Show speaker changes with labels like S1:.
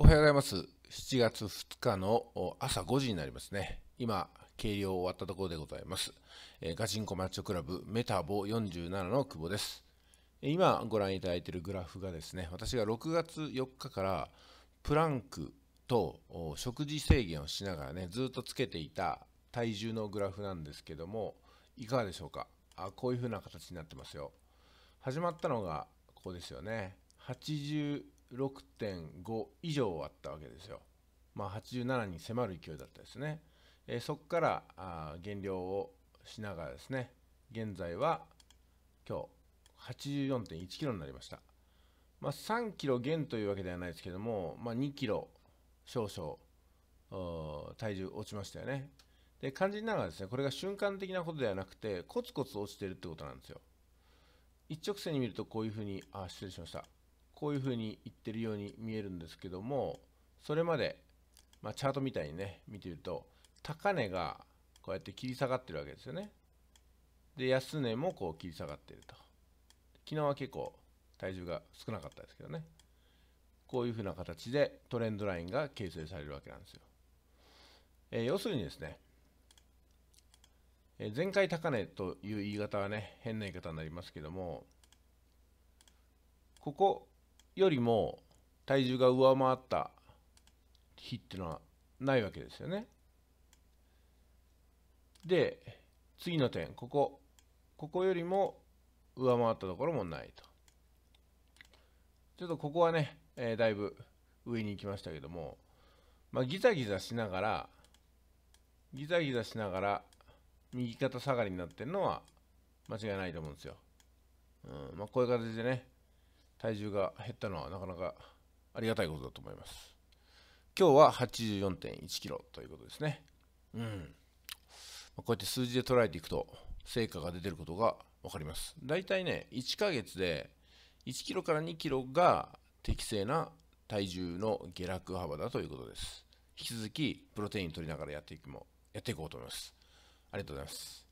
S1: おはようございます。7月2日の朝5時になりますね。今、計量終わったところでございます。えー、ガチンコマッチョクラブメタボ47の久保です。今ご覧いただいているグラフがですね、私が6月4日からプランクと食事制限をしながらね、ずっとつけていた体重のグラフなんですけども、いかがでしょうか。あこういう風な形になってますよ。始まったのがここですよね。80 6.5以上あったわけですよ。まあ、87に迫る勢いだったですね。えー、そこからあ減量をしながらですね、現在は今日84.1キロになりました。まあ、3キロ減というわけではないですけども、まあ、2キロ少々体重落ちましたよね。で肝心ながらですねこれが瞬間的なことではなくてコツコツ落ちてるってことなんですよ一直線に見るとこういうふうにあ失礼しましたこういうふうに言ってるように見えるんですけどもそれまで、まあ、チャートみたいにね見てると高値がこうやって切り下がってるわけですよねで安値もこう切り下がってると昨日は結構体重が少なかったですけどねこういうふうな形でトレンドラインが形成されるわけなんですよ、えー、要するにですね前回高値という言い方はね変な言い方になりますけどもここよりも体重が上回った日っていうのはないわけですよね。で次の点ここここよりも上回ったところもないと。ちょっとここはね、えー、だいぶ上に行きましたけども、まあ、ギザギザしながらギザギザしながら右肩下がりになってるのは間違いないと思うんですよ。うんまあ、こういう形でね体重が減ったのはなかなかありがたいことだと思います。今日は84.1キロということですね。うん。こうやって数字で捉えていくと成果が出てることが分かります。大体ね、1ヶ月で1キロから2キロが適正な体重の下落幅だということです。引き続きプロテイン取りながらやっていくもやっていこうと思います。ありがとうございます。